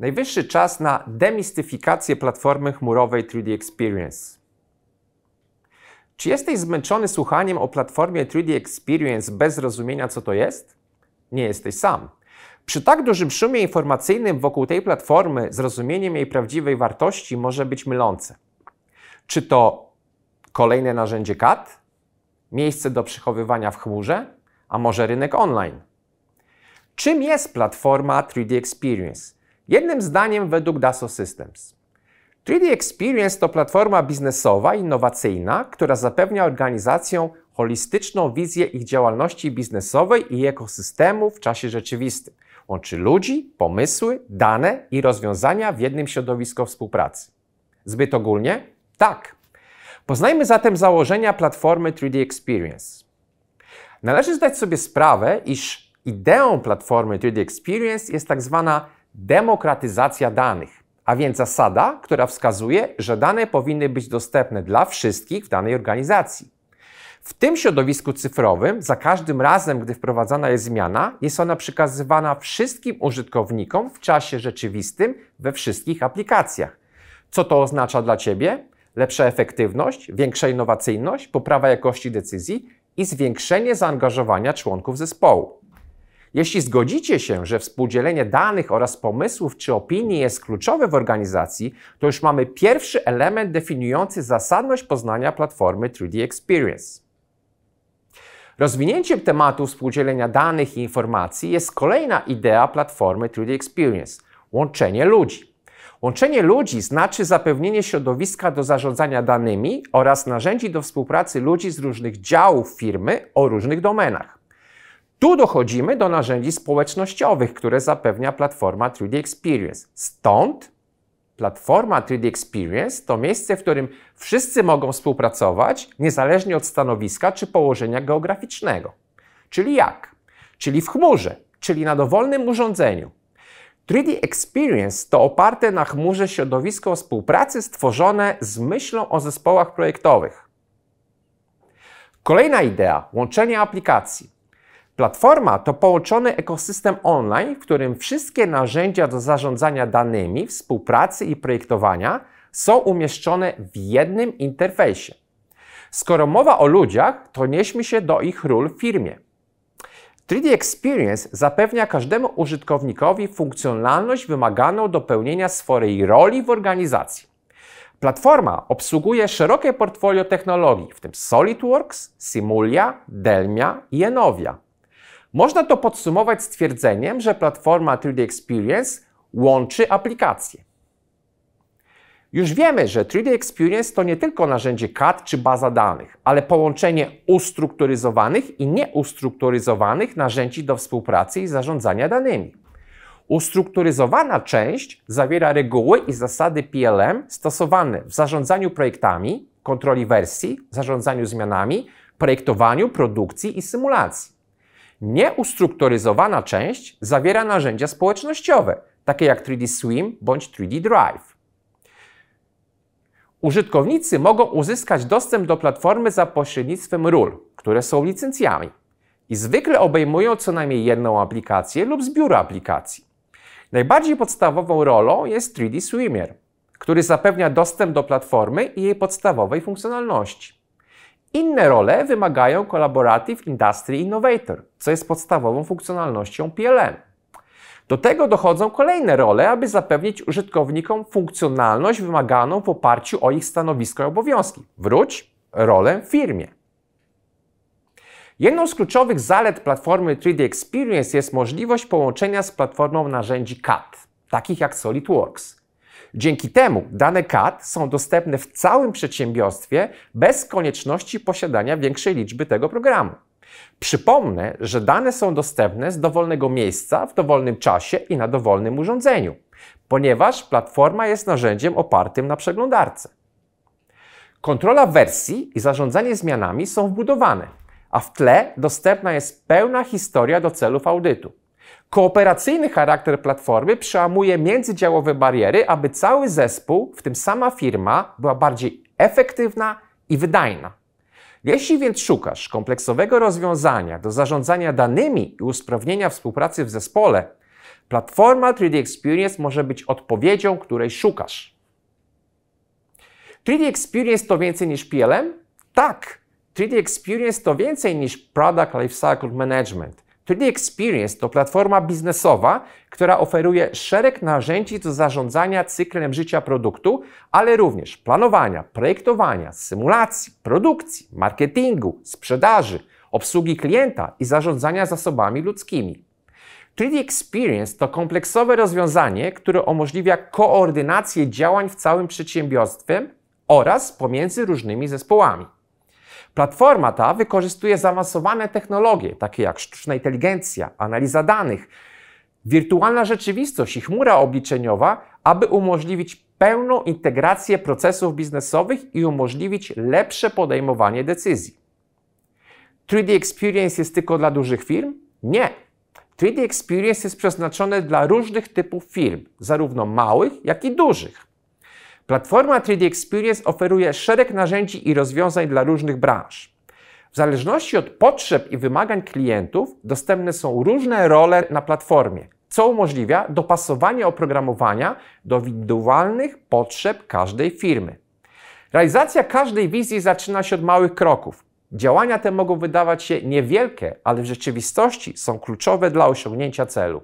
Najwyższy czas na demistyfikację platformy chmurowej 3D Experience. Czy jesteś zmęczony słuchaniem o platformie 3D Experience bez rozumienia, co to jest? Nie jesteś sam. Przy tak dużym szumie informacyjnym wokół tej platformy, zrozumieniem jej prawdziwej wartości może być mylące. Czy to kolejne narzędzie CAD? Miejsce do przechowywania w chmurze? A może rynek online? Czym jest platforma 3D Experience? Jednym zdaniem według Dassault Systems. 3D Experience to platforma biznesowa, innowacyjna, która zapewnia organizacjom holistyczną wizję ich działalności biznesowej i ekosystemu w czasie rzeczywistym. Łączy ludzi, pomysły, dane i rozwiązania w jednym środowisku współpracy. Zbyt ogólnie? Tak. Poznajmy zatem założenia platformy 3D Experience. Należy zdać sobie sprawę, iż ideą platformy 3D Experience jest tak zwana demokratyzacja danych, a więc zasada, która wskazuje, że dane powinny być dostępne dla wszystkich w danej organizacji. W tym środowisku cyfrowym, za każdym razem, gdy wprowadzana jest zmiana, jest ona przekazywana wszystkim użytkownikom w czasie rzeczywistym we wszystkich aplikacjach. Co to oznacza dla Ciebie? Lepsza efektywność, większa innowacyjność, poprawa jakości decyzji i zwiększenie zaangażowania członków zespołu. Jeśli zgodzicie się, że współdzielenie danych oraz pomysłów czy opinii jest kluczowe w organizacji, to już mamy pierwszy element definiujący zasadność poznania platformy 3D Experience. Rozwinięciem tematu współdzielenia danych i informacji jest kolejna idea platformy 3D Experience łączenie ludzi. Łączenie ludzi znaczy zapewnienie środowiska do zarządzania danymi oraz narzędzi do współpracy ludzi z różnych działów firmy o różnych domenach. Tu dochodzimy do narzędzi społecznościowych, które zapewnia platforma 3D Experience. Stąd platforma 3D Experience to miejsce, w którym wszyscy mogą współpracować, niezależnie od stanowiska czy położenia geograficznego. Czyli jak? Czyli w chmurze, czyli na dowolnym urządzeniu. 3D Experience to oparte na chmurze środowisko współpracy stworzone z myślą o zespołach projektowych. Kolejna idea łączenie aplikacji. Platforma to połączony ekosystem online, w którym wszystkie narzędzia do zarządzania danymi, współpracy i projektowania są umieszczone w jednym interfejsie. Skoro mowa o ludziach, to nieśmy się do ich ról w firmie. 3D Experience zapewnia każdemu użytkownikowi funkcjonalność wymaganą do pełnienia swojej roli w organizacji. Platforma obsługuje szerokie portfolio technologii, w tym SolidWorks, Simulia, Delmia i Enovia. Można to podsumować stwierdzeniem, że platforma 3D Experience łączy aplikacje. Już wiemy, że 3D Experience to nie tylko narzędzie CAD czy baza danych, ale połączenie ustrukturyzowanych i nieustrukturyzowanych narzędzi do współpracy i zarządzania danymi. Ustrukturyzowana część zawiera reguły i zasady PLM stosowane w zarządzaniu projektami, kontroli wersji, zarządzaniu zmianami, projektowaniu, produkcji i symulacji. Nieustrukturyzowana część zawiera narzędzia społecznościowe, takie jak 3D Swim bądź 3D Drive. Użytkownicy mogą uzyskać dostęp do platformy za pośrednictwem ról, które są licencjami i zwykle obejmują co najmniej jedną aplikację lub zbiór aplikacji. Najbardziej podstawową rolą jest 3D Swimmer, który zapewnia dostęp do platformy i jej podstawowej funkcjonalności. Inne role wymagają Collaborative Industry Innovator, co jest podstawową funkcjonalnością PLM. Do tego dochodzą kolejne role, aby zapewnić użytkownikom funkcjonalność wymaganą w oparciu o ich stanowisko i obowiązki. Wróć rolę w firmie. Jedną z kluczowych zalet platformy 3D Experience jest możliwość połączenia z platformą narzędzi CAD, takich jak SolidWorks. Dzięki temu dane CAD są dostępne w całym przedsiębiorstwie bez konieczności posiadania większej liczby tego programu. Przypomnę, że dane są dostępne z dowolnego miejsca, w dowolnym czasie i na dowolnym urządzeniu, ponieważ platforma jest narzędziem opartym na przeglądarce. Kontrola wersji i zarządzanie zmianami są wbudowane, a w tle dostępna jest pełna historia do celów audytu. Kooperacyjny charakter platformy przełamuje międzydziałowe bariery, aby cały zespół, w tym sama firma, była bardziej efektywna i wydajna. Jeśli więc szukasz kompleksowego rozwiązania do zarządzania danymi i usprawnienia współpracy w zespole, platforma 3D Experience może być odpowiedzią, której szukasz. 3D Experience to więcej niż PLM? Tak, 3D Experience to więcej niż Product Lifecycle Management. Czyli Experience to platforma biznesowa, która oferuje szereg narzędzi do zarządzania cyklem życia produktu, ale również planowania, projektowania, symulacji, produkcji, marketingu, sprzedaży, obsługi klienta i zarządzania zasobami ludzkimi. 3D Experience to kompleksowe rozwiązanie, które umożliwia koordynację działań w całym przedsiębiorstwie oraz pomiędzy różnymi zespołami. Platforma ta wykorzystuje zaawansowane technologie, takie jak sztuczna inteligencja, analiza danych, wirtualna rzeczywistość i chmura obliczeniowa, aby umożliwić pełną integrację procesów biznesowych i umożliwić lepsze podejmowanie decyzji. 3D Experience jest tylko dla dużych firm? Nie. 3D Experience jest przeznaczone dla różnych typów firm, zarówno małych, jak i dużych. Platforma 3D Experience oferuje szereg narzędzi i rozwiązań dla różnych branż. W zależności od potrzeb i wymagań klientów dostępne są różne role na platformie, co umożliwia dopasowanie oprogramowania do indywidualnych potrzeb każdej firmy. Realizacja każdej wizji zaczyna się od małych kroków. Działania te mogą wydawać się niewielkie, ale w rzeczywistości są kluczowe dla osiągnięcia celu.